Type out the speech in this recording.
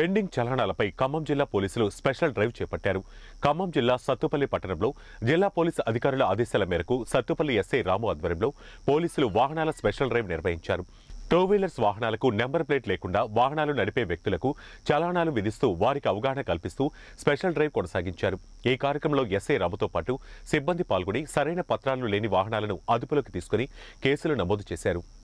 pending చలనాలపై Khammam జిల్లా పోలీసులు special drive చేపట్టారు ఖమ్మం జిల్లా సత్తుపల్లి పట్టణంలో జిల్లా పోలీసు అధికారుల ఆదేశాల మేరకు సత్తుపల్లి ఎస్ఐ రాము ఆధ్వర్యంలో పోలీసులు వాహనాల స్పెషల్ డ్రైవ్ నిర్వహించారు టూ వీలర్స్ వాహనాలకు నెంబర్ ప్లేట్ లేకుండా వాహనాలు నడిపే వ్యక్తులకు చలానాలు విధిస్తూ వారికి అవగాహన కల్పిస్తూ స్పెషల్ డ్రైవ్ కొనసాగించారు ఈ కార్యక్రమంలో ఎస్ఐ రాముతో పాటు సిబ్బంది పాల్గొని సరైన పత్రాలు లేని వాహనాలను అదుపులోకి తీసుకుని కేసులు నమోదు చేశారు